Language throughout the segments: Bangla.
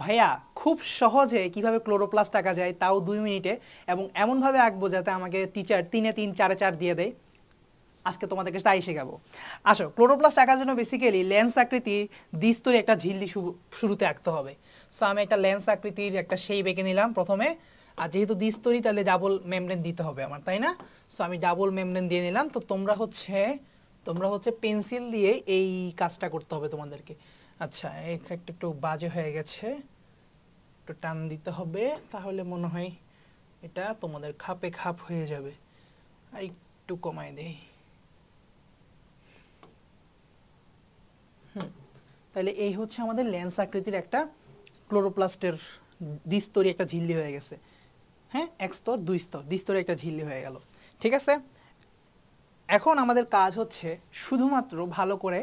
ভাইয়া খুব সহজে কিভাবে ক্লোরোপ্লাস টাকা যায় তাও দুই মিনিটে এবং এমনভাবে আঁকবো যাতে আমাকে টিচার তিনে তিন চারে চার দিয়ে দেয় আজকে তোমাদেরকে তাই শেখাবো আসো ক্লোরোপ্লাস টাকার জন্য বেসিক্যালি লেন্স আকৃতি দ্বিস্তরে একটা ঝিল্লি শুরুতে আঁকতে হবে সো আমি একটা লেন্স আকৃতির একটা সেই বেঁকে নিলাম প্রথমে আর যেহেতু দ্বিস্তরি তাহলে ডাবল মেমরেন দিতে হবে আমার তাই না সো আমি ডাবল মেমরেন দিয়ে নিলাম তো তোমরা হচ্ছে তোমরা হচ্ছে পেন্সিল দিয়ে এই কাজটা করতে হবে তোমাদেরকে আচ্ছা এটা একটু বাজে হয়ে গেছে একটু টান দিতে হবে তাহলে মনে হয় এটা তোমাদের খাপে খাপ হয়ে যাবে একটু কমায় দেই হুম তাহলে এই হচ্ছে আমাদের লেন্স আকৃতির একটা ক্লোরোপ্লাস্টের দ্বিস্তরী একটা ঝিল্লি হয়ে গেছে হ্যাঁ এক স্তর দুই স্তর দ্বিস্তরী একটা ঝিল্লি হয়ে গেল ঠিক আছে এখন আমাদের কাজ হচ্ছে শুধুমাত্র ভালো করে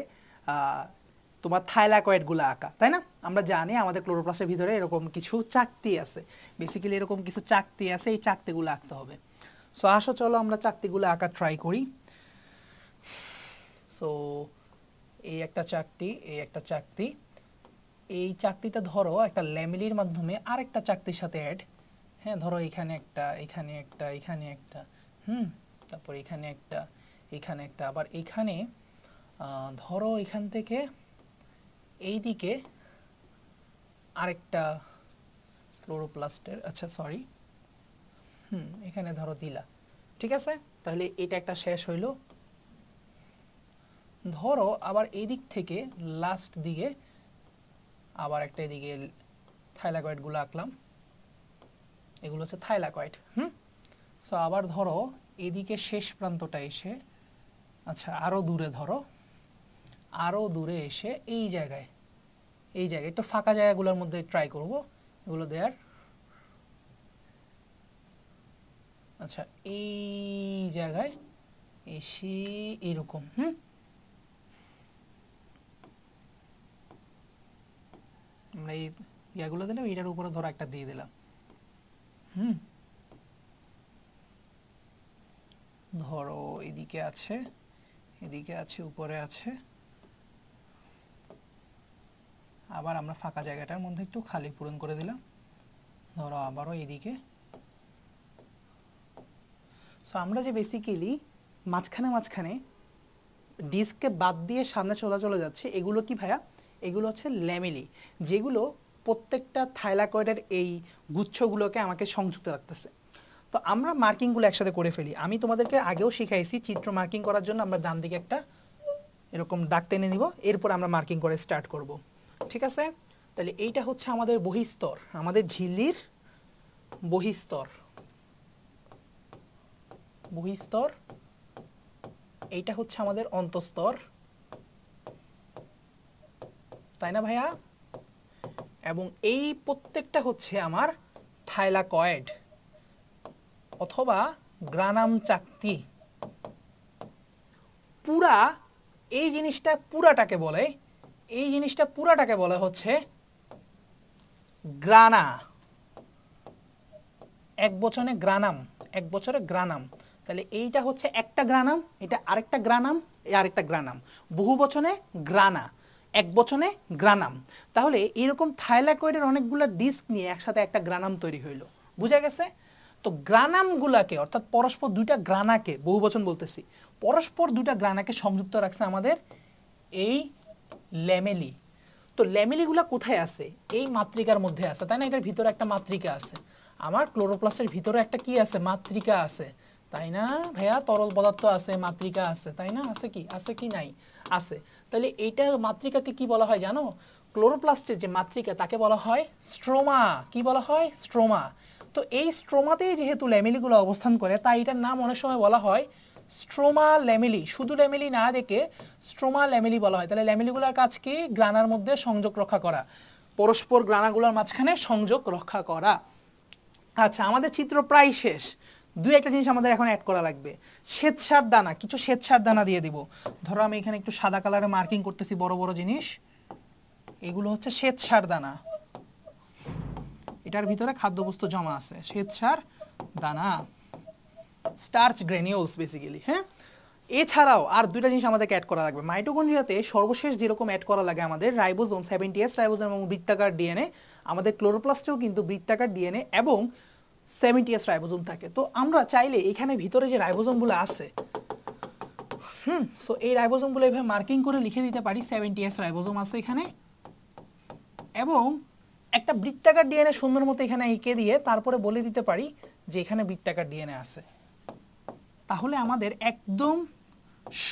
তোমার থাইলাকয়েডগুলো আঁকা তাই না আমরা জানি আমাদের ক্লোরোপ্লাসের ভিতরে এরকম কিছু চাকতি আছে বেসিক্যালি এরকম কিছু চাকতি আছে এই চাকতিগুলো আঁকতে হবে সো আসো চলো আমরা চাকতিগুলো আঁকা ট্রাই করি সো এই একটা চাকতি এই একটা চাকতি এই চাকতিটা ধরো একটা ল্যামিলির মাধ্যমে আরেকটা চাকতির সাথে অ্যাড হ্যাঁ ধরো এখানে একটা এখানে একটা এখানে একটা হুম তারপর এখানে একটা এখানে একটা আবার এখানে ধরো এখান থেকে এই দিকে আরেকটা ক্লোরোপ্লাস্টের আচ্ছা সরি হুম এখানে ধরো দিলা ঠিক আছে তাহলে এটা একটা শেষ হইল ধরো আবার এই দিক থেকে লাস্ট দিকে আবার একটা এদিকে থাইলাকয়েডগুলো আঁকলাম এগুলো হচ্ছে থাইলাকয়েড হুম সো আবার ধরো এদিকে শেষ প্রান্তটা এসে আচ্ছা আরও দূরে ধরো আরও দূরে এসে এই জায়গায় এই জায়গায় একটু ফাঁকা জায়গাগুলোর মধ্যে ট্রাই করব এগুলো দেওয়ার আচ্ছা এই জায়গায় এসে এরকম হুম আমরা এই ইয়াগুলো দিলাম এটার উপরে ধরো একটা দিয়ে দিলাম হুম ধরো এদিকে আছে এদিকে আছে উপরে আছে আবার আমরা ফাঁকা জায়গাটার মধ্যে একটু খালি পূরণ করে দিলাম ধরো আবারও এদিকে সো আমরা যে বেসিক্যালি মাঝখানে মাঝখানে ডিস্ককে বাদ দিয়ে সামনে চলা চলে যাচ্ছে এগুলো কি ভাইয়া এগুলো হচ্ছে ল্যামেলি যেগুলো প্রত্যেকটা থাইলাকয়েডের এই গুচ্ছগুলোকে আমাকে সংযুক্ত রাখতেছে তো আমরা মার্কিংগুলো একসাথে করে ফেলি আমি তোমাদেরকে আগেও শিখাইছি চিত্র মার্কিং করার জন্য আমরা ডান দিকে একটা এরকম ডাক টেনে নিব এরপর আমরা মার্কিং করে স্টার্ট করবো ঠিক আছে তাহলে এইটা হচ্ছে আমাদের বহিস্তর আমাদের ঝিল্লির বহিস্তর বহিস্তর এইটা হচ্ছে আমাদের অন্তস্তর তাই না ভাইয়া এবং এই প্রত্যেকটা হচ্ছে আমার থাইলাকয়েড অথবা গ্রানাম চাকতি পুরা এই জিনিসটা পুরাটাকে বলে এই জিনিসটা পুরাটাকে বলা হচ্ছে গ্রানা এক বছরে গ্রানাম এক বছরে গ্রানাম তাহলে এইটা হচ্ছে একটা গ্রানাম এটা আরেকটা গ্রানাম এই আরেকটা গ্রানাম বহু বছরে গ্রানা এক বচনে গ্রানাম তাহলে এরকম থাইলাকয়েডের অনেকগুলো ডিস্ক নিয়ে একসাথে একটা গ্রানাম তৈরি হইলো বুঝা গেছে তো গ্রানামগুলাকে অর্থাৎ পরস্পর দুইটা গ্রানাকে বহু বছর বলতেছি পরস্পর দুটা গ্রানাকে সংযুক্ত রাখছে আমাদের এই ল্যামেলি তো ল্যামেলিগুলো কোথায় আছে এই মাতৃকার মধ্যে আছে তাই না এটার ভিতরে একটা মাতৃকা আছে আমার ক্লোরোপ্লাস্টের ভিতরে একটা কি আছে মাতৃকা আছে তাই না ভাইয়া তরল পদার্থ আছে মাতৃকা আছে তাই না আছে কি আছে কি নাই আছে তাহলে এইটা মাতৃকাকে কি বলা হয় জানো ক্লোরোপ্লাস্টের যে মাতৃকা তাকে বলা হয় স্ট্রোমা কি বলা হয় স্ট্রোমা তো এই স্ট্রোমাতেই যেহেতু ল্যামেলিগুলো অবস্থান করে তাই এটার নাম অনেক সময় বলা হয় স্ট্রোমা ল্যামেলি শুধু ল্যামেলি না দেখে স্ট্রোমা ল্যামেলি বলা হয় তাহলে ল্যামেলিগুলার কাজ কি গ্রানার মধ্যে সংযোগ রক্ষা করা পরস্পর গ্রানাগুলোর মাঝখানে সংযোগ রক্ষা করা আচ্ছা আমাদের চিত্র প্রায় শেষ দুই একটা জিনিস আমাদের এখন অ্যাড করা লাগবে শ্বেতসার দানা কিছু শ্বেতসার দানা দিয়ে দিব ধরো আমি এখানে একটু সাদা কালারে মার্কিং করতেছি বড় বড় জিনিস এগুলো হচ্ছে শ্বেতসার দানা এটার ভিতরে খাদ্যবস্তু জমা আছে শ্বেতসার দানা স্টার্চ গ্রেনিউলস বেসিক্যালি হ্যাঁ এছাড়াও আর দুইটা জিনিস আমাদেরকে অ্যাড করা লাগবে মাইটোকন্ড্রিয়াতে সর্বশেষ যেরকম অ্যাড করা লাগে আমাদের রাইবোজোম সেভেন্টি এস রাইবোজোম এবং বৃত্তাকার ডিএনএ আমাদের ক্লোরোপ্লাস্টেও কিন্তু বৃত্তাকার ডিএনএ এবং সেভেন্টি এস রাইবোজোম থাকে তো আমরা চাইলে এখানে ভিতরে যে রাইবোজোমগুলো আছে হুম সো এই রাইবোজোমগুলো এভাবে মার্কিং করে লিখে দিতে পারি সেভেন্টি এস রাইবোজোম আছে এখানে এবং একটা বৃত্তাকার ডিএনএ সুন্দর মতো এখানে এঁকে দিয়ে তারপরে বলে দিতে পারি যে এখানে বৃত্তাকার ডিএনএ আছে তাহলে আমাদের একদম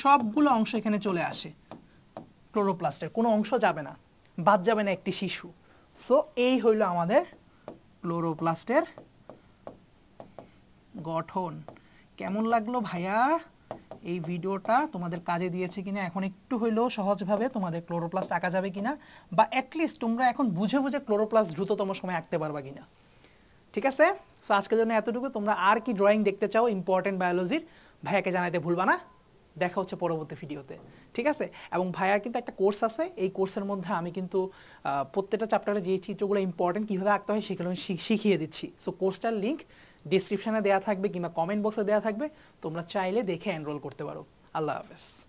সবগুলো অংশ এখানে চলে আসে ক্লোরোপ্লাস্টের কোনো অংশ যাবে না বাদ যাবে না একটি শিশু সো এই হইল আমাদের ক্লোরোপ্লাস্টের গঠন কেমন লাগলো ভাইয়া এই ভিডিওটা তোমাদের কাজে দিয়েছে কিনা এখন একটু হইলেও সহজভাবে তোমাদের ক্লোরোপ্লাস্ট আঁকা যাবে কিনা বা অ্যাটলিস্ট তোমরা এখন বুঝে বুঝে ক্লোরোপ্লাস্ট দ্রুততম সময় আঁকতে পারবা কিনা ঠিক আছে সো আজকের জন্য এতটুকু তোমরা আর কি ড্রয়িং দেখতে চাও ইম্পর্টেন্ট বায়োলজির ভাইয়াকে জানাইতে ভুলবা না দেখা হচ্ছে পরবর্তী ভিডিওতে ঠিক আছে এবং ভাইয়া কিন্তু একটা কোর্স আছে এই কোর্সের মধ্যে আমি কিন্তু প্রত্যেকটা চ্যাপ্টারে যে চিত্রগুলো ইম্পর্টেন্ট কীভাবে আঁকতে হয় সেগুলো আমি শিখিয়ে দিচ্ছি সো কোর্সটার লিঙ্ক ডিসক্রিপশানে দেওয়া থাকবে কিংবা কমেন্ট বক্সে দেওয়া থাকবে তোমরা চাইলে দেখে এনরোল করতে পারো আল্লাহ হাফেজ